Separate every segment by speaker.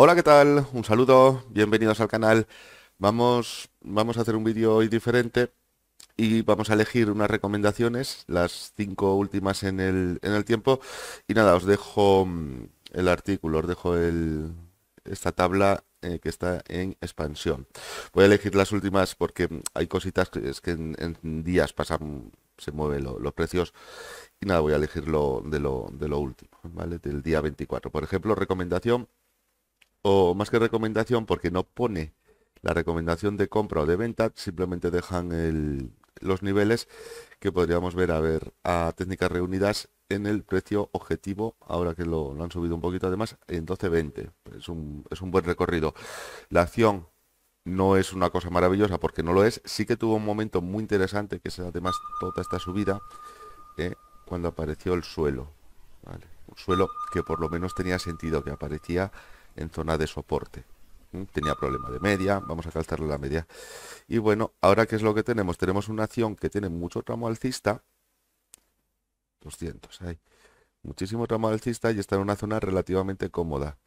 Speaker 1: Hola, ¿qué tal? Un saludo, bienvenidos al canal. Vamos, vamos a hacer un vídeo hoy diferente y vamos a elegir unas recomendaciones, las cinco últimas en el, en el tiempo. Y nada, os dejo mm, el artículo, os dejo esta tabla eh, que está en expansión. Voy a elegir las últimas porque mm, hay cositas que, es que en, días pasan, se mueven los precios. Y nada, voy a elegir lo, de, lo, de lo último, ¿vale? Del día 24. Por ejemplo, recomendación o más que recomendación, porque no pone la recomendación de compra o de venta, simplemente dejan los niveles que podríamos ver a ver a técnicas reunidas en el precio objetivo, ahora que lo, han subido un poquito además, en 12.20. Es un, es un buen recorrido. La acción no es una cosa maravillosa porque no lo es. Sí que tuvo un momento muy interesante, que es además toda esta subida, eh, cuando apareció el suelo. Un suelo que por lo menos tenía sentido, que aparecía en zona de soporte tenía problema de media, vamos a calzarle la media. Y bueno, ahora qué es lo que tenemos? Tenemos una acción que tiene mucho tramo alcista, 200 hay, muchísimo tramo alcista y está en una zona relativamente cómoda,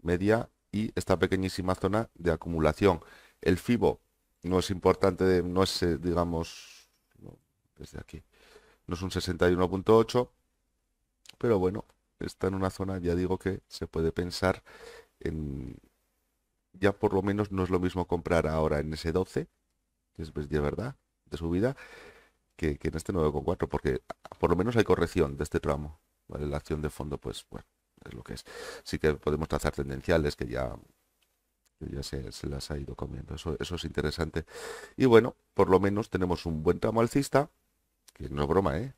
Speaker 1: media y esta pequeñísima zona de acumulación. El FIBO no es importante, no es, eh, digamos, desde aquí, no es un 61.8, pero bueno, está en una zona, ya digo que se puede pensar en, ya por lo menos no es lo mismo comprar ahora en ese 12, que es pues, de verdad, de subida, que, en este 9,4, porque por lo menos hay corrección de este tramo. ¿vale? La acción de fondo, pues bueno, es lo que es. Sí que podemos trazar tendenciales que ya, ya se, se, las ha ido comiendo. Eso, eso es interesante. Y bueno, por lo menos tenemos un buen tramo alcista, que no es broma, ¿eh?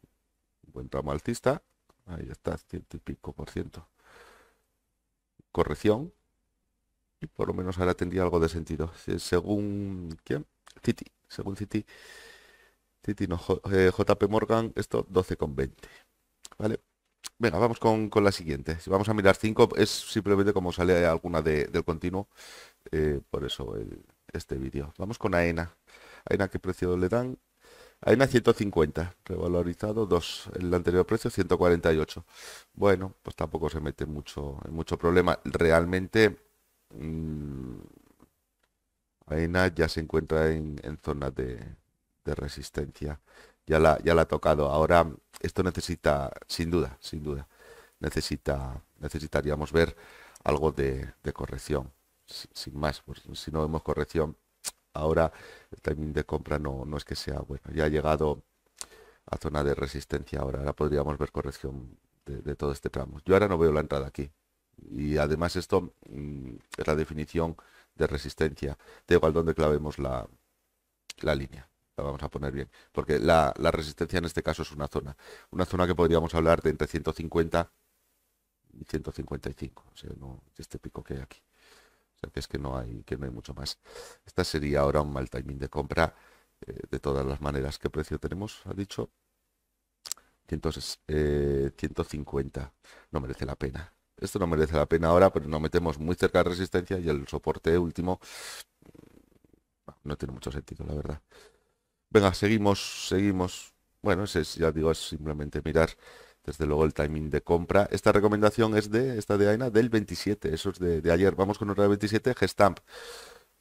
Speaker 1: Un buen tramo alcista Ahí está, ciento y pico por ciento. Corrección. Y por lo menos ahora tendría algo de sentido. Según quién? Citi. Según Citi. Citi no, JP eh, Morgan, esto 12,20. ¿Vale? Venga, vamos con, la siguiente. Si vamos a mirar 5, es simplemente como sale alguna de, del continuo. Eh, por eso este vídeo. Vamos con AENA. AENA, ¿qué precio le dan? AENA 150, revalorizado 2, el anterior precio 148. Bueno, pues tampoco se mete mucho en mucho problema. Realmente mmm, Aena ya se encuentra en, en zonas de, resistencia. Ya la, ya la ha tocado. Ahora, esto necesita, sin duda, sin duda, necesita, necesitaríamos ver algo de, corrección. Sin, más, pues, si no vemos corrección, Ahora el timing de compra no, no es que sea bueno. Ya ha llegado a zona de resistencia ahora. Ahora podríamos ver corrección de, todo este tramo. Yo ahora no veo la entrada aquí. Y además esto mm, es la definición de resistencia. Da igual donde clavemos la, línea la vamos a poner bien, porque la, resistencia en este caso es una zona, una zona que podríamos hablar de entre 150 y 155, o sea, este pico que hay aquí que es que no hay, que no hay mucho más. Esta sería ahora un mal timing de compra. Eh, de todas las maneras, que precio tenemos? Ha dicho. 150. Eh, no merece la pena. Esto no merece la pena ahora, pero nos metemos muy cerca de resistencia y el soporte último no tiene mucho sentido, la verdad. Venga, seguimos, seguimos. Bueno, ese es, ya digo, es simplemente mirar desde luego el timing de compra. Esta recomendación es de esta de AINA del 27, eso es de, ayer. Vamos con otra 27, Gestamp.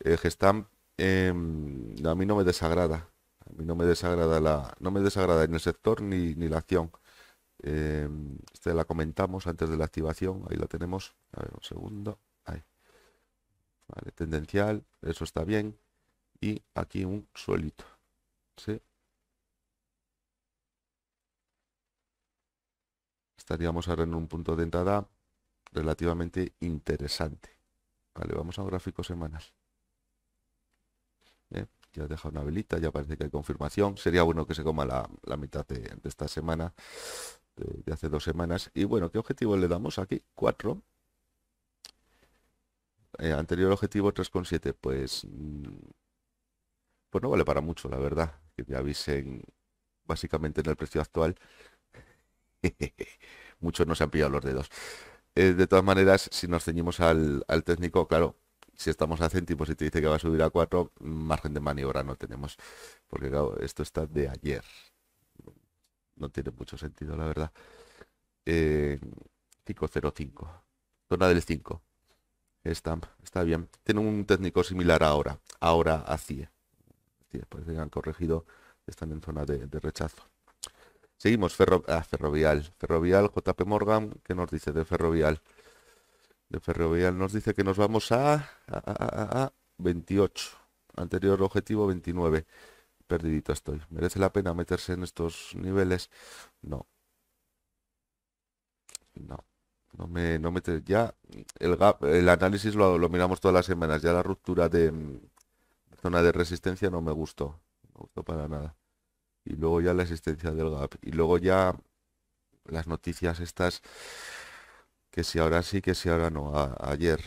Speaker 1: Eh, Gestamp em, a mí no me desagrada. A mí no me desagrada la. No me desagrada en el sector ni, la acción. Eh, este la comentamos antes de la activación. Ahí la tenemos. A ver, un segundo. Ahí. Vale, tendencial. Eso está bien. Y aquí un suelito. ¿Sí? estaríamos ahora en un punto de entrada relativamente interesante. Vale, vamos a un gráfico semanal. ¿Eh? Ya deja una velita, ya parece que hay confirmación. Sería bueno que se coma la, mitad de, esta semana, de, hace dos semanas. Y bueno, ¿qué objetivo le damos aquí? 4. Eh, anterior objetivo 3,7. Pues, mm, pues no vale para mucho, la verdad. Que ya avisen básicamente en el precio actual Muchos se han pillado los dedos. Eh, de todas maneras, si nos ceñimos al, técnico, claro, si estamos a céntimos y te dice que va a subir a 4, margen de maniobra no tenemos. Porque claro, esto está de ayer. No tiene mucho sentido, la verdad. Eh, 505. Zona del 5. Está, está bien. Tiene un técnico similar ahora. Ahora a sí, Parece que han corregido. Están en zona de rechazo. Seguimos, ferro, ah, Ferrovial. Ferrovial, JP Morgan, ¿qué nos dice de Ferrovial? De Ferrovial nos dice que nos vamos a, 28. Anterior objetivo 29. Perdidito estoy. ¿Merece la pena meterse en estos niveles? No. No. No me, no me ya el gap, el análisis lo, miramos todas las semanas. Ya la ruptura de, mm, zona de resistencia no me gustó. No me gustó para nada y luego ya la existencia del gap y luego ya las noticias estas que si ahora sí, que si ahora no, ayer,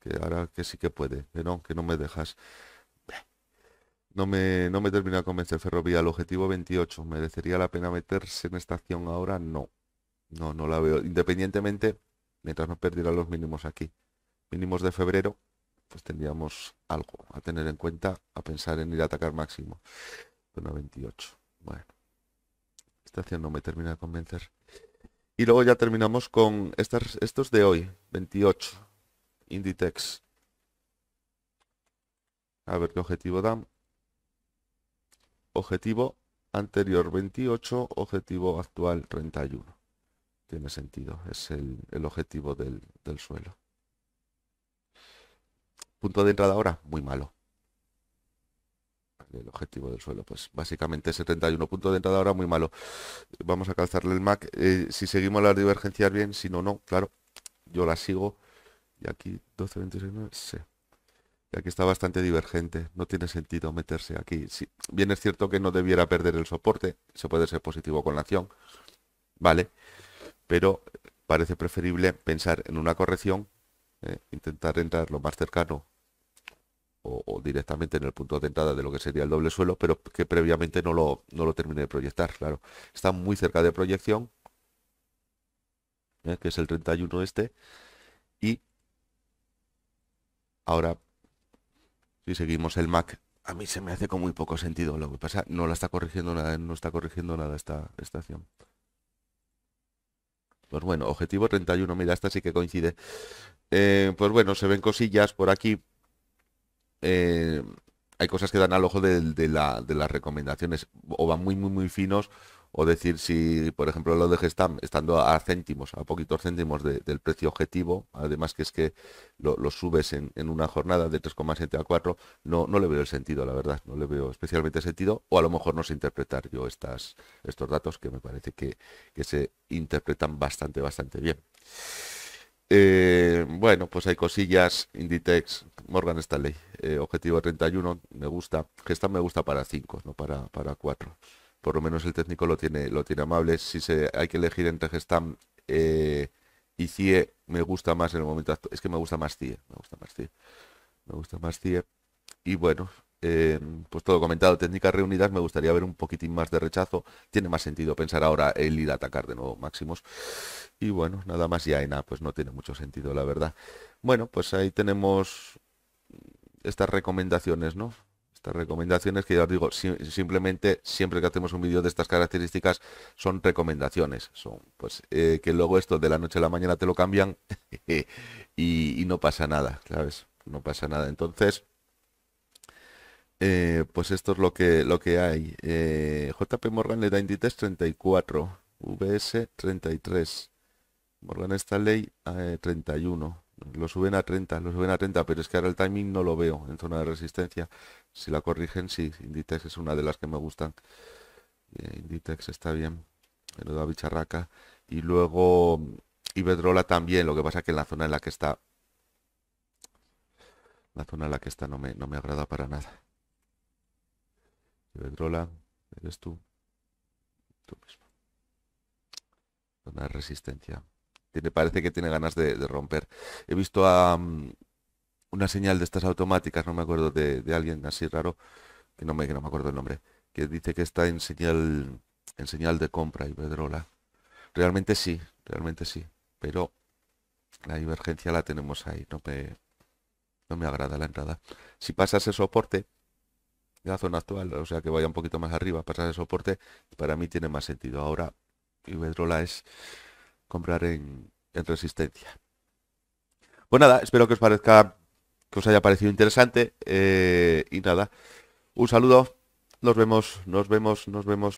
Speaker 1: que ahora que sí que puede, que no, que no me dejas. No me, no me termina de convencer Ferrovía, el objetivo 28, ¿merecería la pena meterse en esta acción ahora? No, no, no la veo. Independientemente, mientras no perdiera los mínimos aquí, mínimos de febrero, pues tendríamos algo a tener en cuenta, a pensar en ir a atacar máximo. Bueno, 28. Bueno, acción no me termina de convencer. Y luego ya terminamos con estas, estos de hoy, 28, Inditex. A ver qué objetivo dan. Objetivo anterior 28, objetivo actual 31. Tiene sentido, es el, objetivo del suelo. Punto de entrada ahora, muy malo el objetivo del suelo. Pues básicamente 71 puntos de entrada ahora muy malo. Vamos a calzarle el MAC. Eh, si seguimos las divergencias bien, si no, no, claro. Yo la sigo. Y aquí 12, 26, sí. Y aquí está bastante divergente. No tiene sentido meterse aquí. Sí. Bien es cierto que no debiera perder el soporte. Se puede ser positivo con la acción. Vale. Pero parece preferible pensar en una corrección. Eh, intentar entrar lo más cercano o, directamente en el punto de entrada de lo que sería el doble suelo, pero que previamente no lo, no lo terminé de proyectar, claro. Está muy cerca de proyección, ¿eh? que es el 31 este, y ahora, si seguimos el Mac, a mí se me hace con muy poco sentido lo que pasa, no la está corrigiendo nada, no está corrigiendo nada esta estación. Pues bueno, objetivo 31, mira, esta sí que coincide. Eh, pues bueno, se ven cosillas por aquí, eh, hay cosas que dan al ojo de, la, de, las recomendaciones, o van muy, muy, muy finos, o decir si, por ejemplo, lo de Gestam, estando a céntimos, a poquitos céntimos del precio objetivo, además que es que lo, subes en, una jornada de 3,7 a 4, no, no le veo el sentido, la verdad, no le veo especialmente sentido, o a lo mejor no sé interpretar yo estas, estos datos, que me parece que, se interpretan bastante, bastante bien. Eh, bueno, pues hay cosillas, Inditex Morgan Stanley, eh, objetivo 31, me gusta. Gestam, me gusta para 5, no para, para 4. Por lo menos el técnico lo tiene, lo tiene amable. Si se, hay que elegir entre Gestam eh, y CIE, me gusta más en el momento actual. Es que me gusta más CIE, me gusta más CIE. Me gusta más CIE. Y bueno, eh, pues todo comentado, técnicas reunidas, me gustaría ver un poquitín más de rechazo. Tiene más sentido pensar ahora el ir a atacar de nuevo máximos. Y bueno, nada más y nada, pues no tiene mucho sentido, la verdad. Bueno, pues ahí tenemos estas recomendaciones, ¿no? Estas recomendaciones que ya os digo, simplemente siempre que hacemos un vídeo de estas características son recomendaciones. Son pues eh, que luego esto de la noche a la mañana te lo cambian y, no pasa nada, ¿sabes? No pasa nada. Entonces, eh, pues esto es lo que, lo que hay. Eh, JP Morgan le da Inditex 34, VS 33, Morgan esta ley, 31 lo suben a 30, lo suben a 30, pero es que ahora el timing no lo veo en zona de resistencia. Si la corrigen, sí, Inditex es una de las que me gustan. Eh, Inditex está bien, pero da bicharraca. Y luego mm, Iberdrola también, lo que pasa que en la zona en la que está... La zona en la que está no me, no me agrada para nada. Iberdrola, eres tú. Tú mismo. Zona de resistencia parece que tiene ganas de, romper. He visto a, mm, una señal de estas automáticas, no me acuerdo de, alguien así raro, que no, me, no me acuerdo el nombre, que dice que está en señal, en señal de compra y pedrola Realmente sí, realmente sí, pero la divergencia la tenemos ahí, no me, no me agrada la entrada. Si pasa ese soporte, la zona actual, o sea que vaya un poquito más arriba, pasa ese soporte, para mí tiene más sentido. Ahora ibedrola es comprar en, Resistencia. Pues nada, espero que os parezca, que os haya parecido interesante. Eh, y nada, un saludo. Nos vemos, nos vemos, nos vemos.